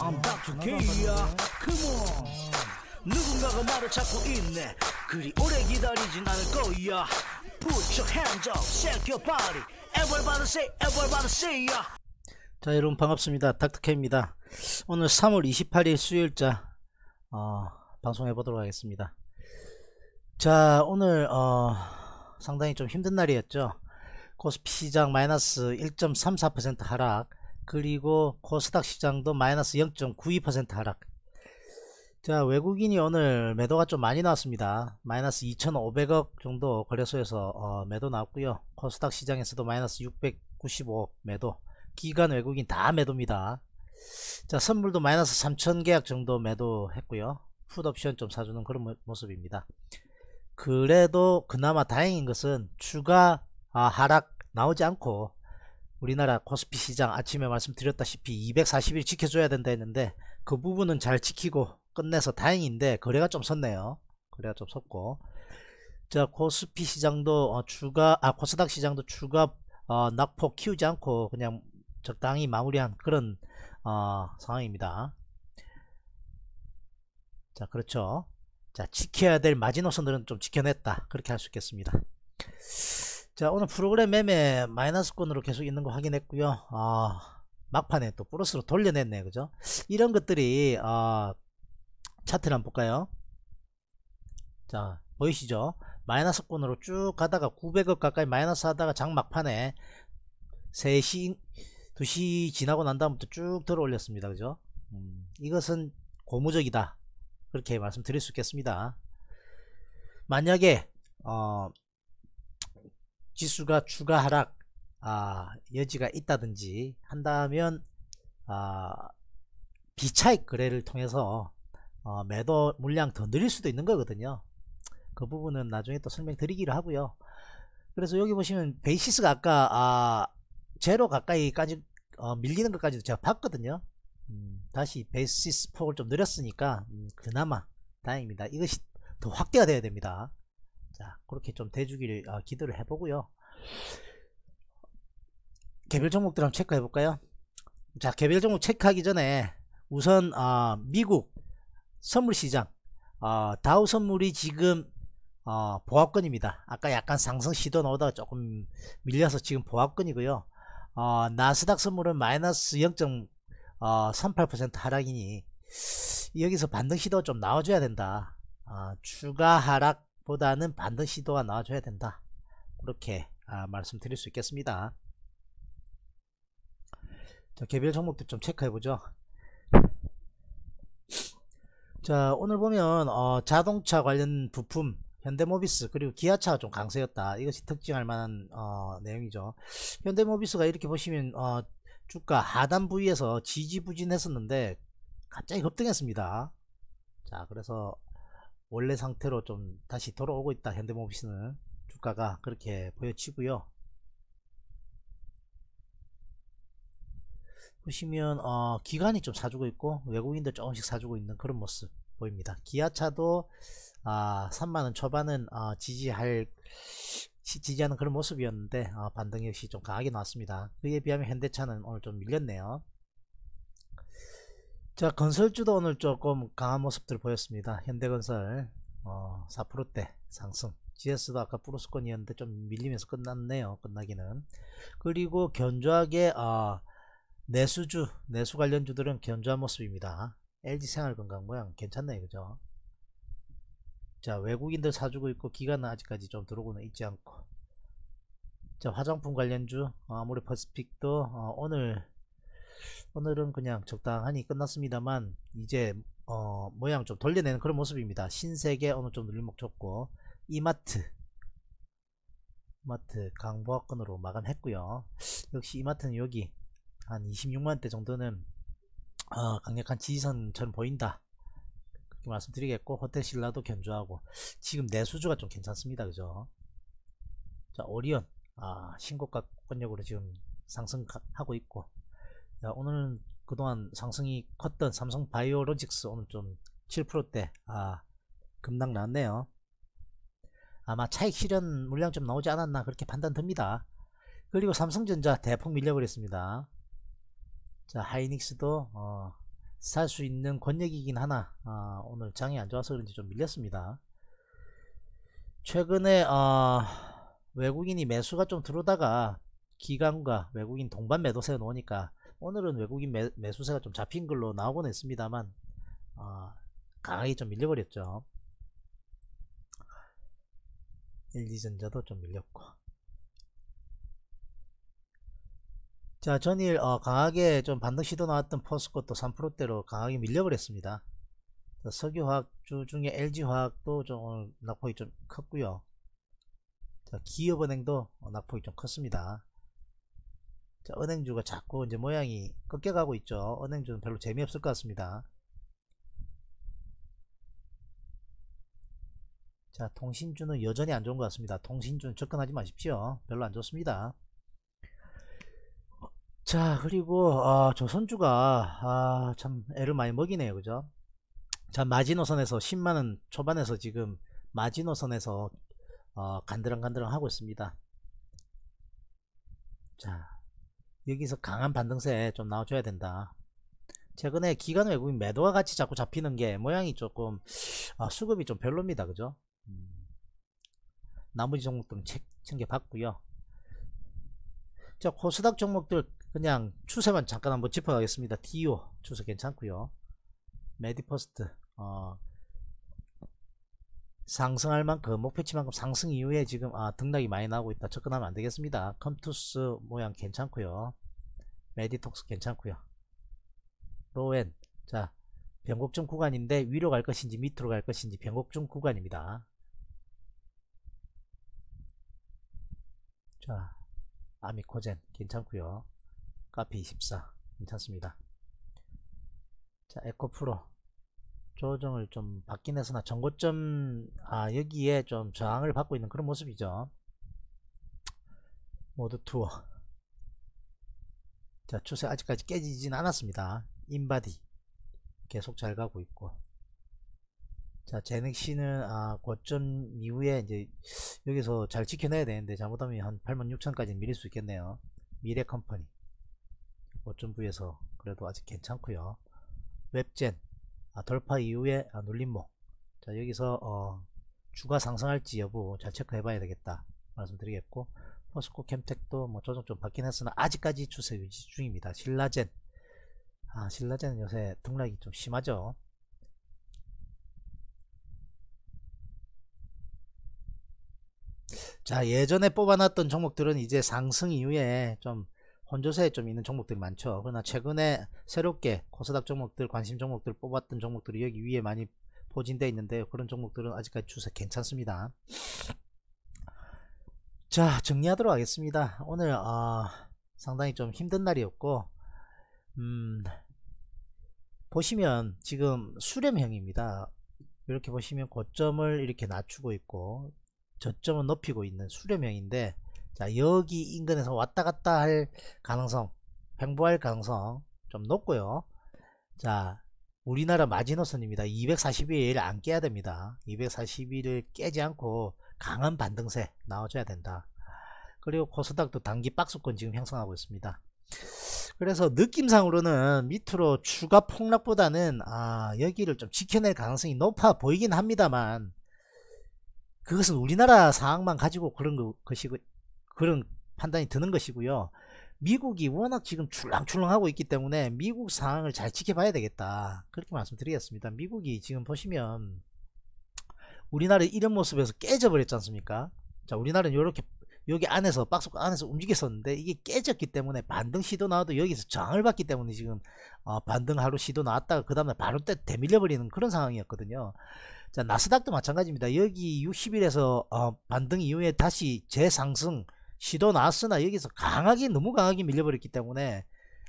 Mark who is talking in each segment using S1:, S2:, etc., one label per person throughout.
S1: I'm a b o u Come on 누군가가 말을 찾고 있네 그리 오래 기다리진 않을 거야 Put your hands up, shake your body Everybody say, everybody say ya 자 여러분 반갑습니다 닥터케입니다 오늘 3월 28일 수요일자 어, 방송해 보도록 하겠습니다 자 오늘 어, 상당히 좀 힘든 날이었죠 코스피 시장 마이너스 1.34% 하락 그리고 코스닥 시장도 마이너스 0.92% 하락 자 외국인이 오늘 매도가 좀 많이 나왔습니다 마이너스 2500억 정도 거래소에서 어, 매도 나왔고요 코스닥 시장에서도 마이너스 695억 매도 기간 외국인 다 매도입니다 자 선물도 마이너스 3000계약 정도 매도했고요 풋옵션 좀 사주는 그런 모습입니다 그래도 그나마 다행인 것은 추가 아, 하락 나오지 않고 우리나라 코스피 시장 아침에 말씀드렸다시피 240일 지켜줘야 된다 했는데 그 부분은 잘 지키고 끝내서 다행인데 거래가 좀 섰네요. 거래가 좀 섰고 자 코스피 시장도 어, 추가 아 코스닥 시장도 추가 어, 낙폭 키우지 않고 그냥 적당히 마무리한 그런 어, 상황입니다. 자 그렇죠. 자 지켜야 될 마지노선들은 좀 지켜냈다 그렇게 할 수 있겠습니다. 자 오늘 프로그램 매매 마이너스권으로 계속 있는 거 확인했고요 아 막판에 또 플러스로 돌려냈네 그죠 이런 것들이 아 차트를 한번 볼까요 자 보이시죠 마이너스권으로 쭉 가다가 900억 가까이 마이너스 하다가 장막판에 3시 2시 지나고 난 다음부터 쭉 들어 올렸습니다 그죠 음, 이것은 고무적이다 그렇게 말씀드릴 수 있겠습니다 만약에 어, 지수가 추가 하락 아, 여지가 있다든지 한다면 아, 비차익 거래를 통해서 어, 매도 물량 더 늘릴 수도 있는 거거든요 그 부분은 나중에 또 설명드리기로 하고요 그래서 여기 보시면 베이시스가 아까 아, 제로 가까이까지 어, 밀리는 것까지도 제가 봤거든요 음, 다시 베이시스 폭을 좀 늘렸으니까 음, 그나마 다행입니다 이것이 더 확대가 되어야 됩니다 자 그렇게 좀대주기를 어, 기도를 해보고요 개별 종목들 한번 체크해 볼까요 자 개별 종목 체크하기 전에 우선 어, 미국 선물시장 어, 다우 선물이 지금 어, 보합권입니다. 아까 약간 상승 시도 나오다가 조금 밀려서 지금 보합권이고요. 어, 나스닥 선물은 마이너스 0.38% 어, 하락이니 여기서 반등 시도 좀 나와줘야 된다. 어, 추가 하락 보다는 반등 시도가 나와줘야 된다 그렇게 아, 말씀드릴 수 있겠습니다 자, 개별 종목들 좀 체크해 보죠 자 오늘 보면 어, 자동차 관련 부품 현대모비스 그리고 기아차가 좀 강세였다 이것이 특징할 만한 어, 내용이죠 현대모비스가 이렇게 보시면 어, 주가 하단 부위에서 지지부진했었는데 갑자기 급등했습니다 자 그래서 원래 상태로 좀 다시 돌아오고 있다 현대모비스는 주가가 그렇게 보여지고요 보시면 어, 기관이 좀 사주고 있고 외국인들 조금씩 사주고 있는 그런 모습 보입니다 기아차도 아, 3만원 초반은 아, 지지할 지지하는 그런 모습이었는데 아, 반등 역시 좀 강하게 나왔습니다 그에 비하면 현대차는 오늘 좀 밀렸네요 자 건설주도 오늘 조금 강한 모습들 보였습니다 현대건설 어, 4%대 상승 GS도 아까 플러스권이었는데 좀 밀리면서 끝났네요 끝나기는 그리고 견조하게 어, 내수주 내수 관련주들은 견조한 모습입니다 LG생활건강 모양 괜찮네 그죠 자 외국인들 사주고 있고 기간은 아직까지 좀 들어오고는 있지 않고 자 화장품 관련주 어, 아무리 퍼스픽도 어, 오늘 오늘은 그냥 적당하니 끝났습니다만 이제 어, 모양 좀 돌려내는 그런 모습입니다. 신세계 오늘 좀 눌림목 줬고 이마트 이마트 강보합권으로 마감했고요. 역시 이마트는 여기 한 26만대 정도는 어, 강력한 지지선처럼 보인다. 그렇게 말씀드리겠고 호텔신라도 견주하고 지금 내수주가 좀 괜찮습니다. 그죠? 자 오리온 아, 신고가 권력으로 지금 상승하고 있고 자, 오늘은 그동안 상승이 컸던 삼성 바이오로직스 오늘 좀 7%대 아 급락 났네요 아마 차익 실현 물량 좀 나오지 않았나 그렇게 판단됩니다 그리고 삼성전자 대폭 밀려버렸습니다 자 하이닉스도 어, 살 수 있는 권력이긴 하나 아, 오늘 장이 안 좋아서 그런지 좀 밀렸습니다 최근에 어, 외국인이 매수가 좀 들어오다가 기관과 외국인 동반 매도세 놓으니까 오늘은 외국인 매, 매수세가 좀 잡힌 걸로 나오곤 했습니다만 어, 강하게 좀 밀려버렸죠 1, 2전자도 좀 밀렸고 자 전일 어, 강하게 좀 반등 시도 나왔던 포스코 도 3%대로 강하게 밀려버렸습니다 석유화학주 중에 LG화학도 좀 낙폭이 좀 컸고요 자, 기업은행도 어, 낙폭이 좀 컸습니다 자, 은행주가 자꾸 이제 모양이 꺾여가고 있죠. 은행주는 별로 재미없을 것 같습니다. 자, 통신주는 여전히 안 좋은 것 같습니다. 통신주는 접근하지 마십시오. 별로 안 좋습니다. 자, 그리고 아, 조선주가 아, 참 애를 많이 먹이네요. 그죠? 자, 마지노선에서 10만원 초반에서 지금 마지노선에서 어, 간드랑간드랑 하고 있습니다. 자, 여기서 강한 반등세 좀 나와줘야 된다 최근에 기관 외국인 매도와 같이 자꾸 잡히는 게 모양이 조금 아, 수급이 좀 별로입니다 그죠 음. 나머지 종목들은 챙겨봤고요 자 코스닥 종목들 그냥 추세만 잠깐 한번 짚어가겠습니다 디오 추세 괜찮고요 메디퍼스트 어, 상승할 만큼 그 목표치만큼 상승 이후에 지금 아, 등락이 많이 나오고 있다 접근하면 안되겠습니다 컴투스 모양 괜찮고요 메디톡스 괜찮고요 로엔 자 변곡점 구간인데 위로 갈 것인지 밑으로 갈 것인지 변곡점 구간입니다 자 아미코젠 괜찮고요 카페 24 괜찮습니다 자 에코프로 조정을 좀 받긴 했으나 전고점 아 여기에 좀 저항을 받고 있는 그런 모습이죠 모드 투어 자 추세 아직까지 깨지진 않았습니다 인바디 계속 잘 가고 있고 자제넥시는아 고점 이후에 이제 여기서 잘 지켜내야 되는데 잘못하면 한 86,000까지 밀릴 수 있겠네요 미래컴퍼니 고점 부에서 그래도 아직 괜찮고요 웹젠 아, 돌파 이후에 아, 눌림목 자 여기서 어, 주가 상승할지 여부 잘 체크해 봐야 되겠다 말씀드리겠고 포스코 캠텍도 뭐 조정 좀 받긴 했으나 아직까지 추세 유지 중입니다 신라젠 아신라젠 요새 등락이 좀 심하죠 자 예전에 뽑아놨던 종목들은 이제 상승 이후에 좀 혼조세에 좀 있는 종목들이 많죠. 그러나 최근에 새롭게 코스닥 종목들, 관심 종목들 뽑았던 종목들이 여기 위에 많이 포진되어 있는데요. 그런 종목들은 아직까지 추세 괜찮습니다. 자, 정리하도록 하겠습니다. 오늘 어, 상당히 좀 힘든 날이었고 음, 보시면 지금 수렴형입니다. 이렇게 보시면 고점을 이렇게 낮추고 있고 저점은 높이고 있는 수렴형인데 자 여기 인근에서 왔다 갔다 할 가능성 횡보할 가능성 좀 높고요 자 우리나라 마지노선입니다 240일 안 깨야 됩니다 240일을 깨지 않고 강한 반등세 나와줘야 된다 그리고 코스닥도 단기 박스권 지금 형성하고 있습니다 그래서 느낌상으로는 밑으로 추가 폭락보다는 아 여기를 좀 지켜낼 가능성이 높아 보이긴 합니다만 그것은 우리나라 상황만 가지고 그런 것이고 그런 판단이 드는 것이고요. 미국이 워낙 지금 출렁출렁하고 있기 때문에 미국 상황을 잘 지켜봐야 되겠다. 그렇게 말씀드리겠습니다. 미국이 지금 보시면 우리나라 이런 모습에서 깨져버렸지 않습니까? 자, 우리나라는 이렇게 여기 안에서 박스 안에서 움직였었는데 이게 깨졌기 때문에 반등 시도 나와도 여기서 저항을 받기 때문에 지금 어, 반등 하루 시도 나왔다가 그다음에 바로 때 대밀려버리는 그런 상황이었거든요. 자 나스닥도 마찬가지입니다. 여기 60일에서 어, 반등 이후에 다시 재상승 시도 나왔으나 여기서 강하게 너무 강하게 밀려버렸기 때문에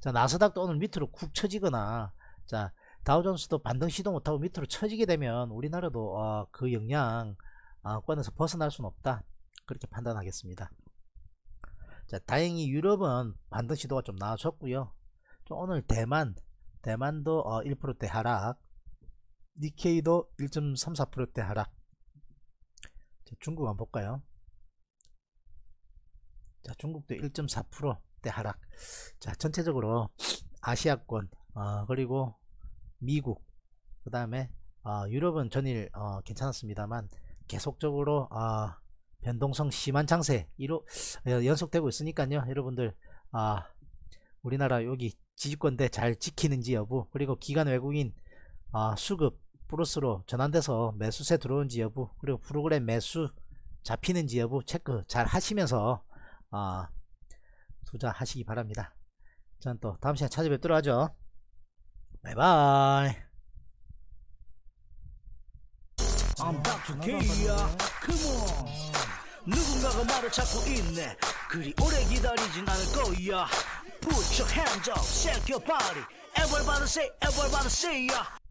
S1: 자 나스닥도 오늘 밑으로 쿡 쳐지거나 자 다우존스도 반등 시도 못하고 밑으로 쳐지게 되면 우리나라도 어, 그 영향권에서 아, 어, 벗어날 수는 없다 그렇게 판단하겠습니다 자 다행히 유럽은 반등 시도가 좀 나아졌고요 오늘 대만 대만도 어, 1%대 하락 니케이도 1.34%대 하락 자, 중국 한번 볼까요 자, 중국도 1.4%대 하락. 자, 전체적으로 아시아권, 어, 그리고 미국, 그 다음에 어, 유럽은 전일 어, 괜찮았습니다만 계속적으로 어, 변동성 심한 장세 이로 어, 연속되고 있으니까요 여러분들 아 우리나라 여기 지지권대 잘 지키는지 여부 그리고 기간 외국인 아, 수급 플러스로 전환돼서 매수세 들어온지 여부 그리고 프로그램 매수 잡히는지 여부 체크 잘 하시면서 아, 투자하시기 바랍니다. 전 또 다음 시간에 찾아뵙도록 하죠. 바이바이. 누군가가 말을 찾고 있네 그리 오래 기다리진 않을 거야 Put your hands up, shake your body Everybody say, everybody say yeah.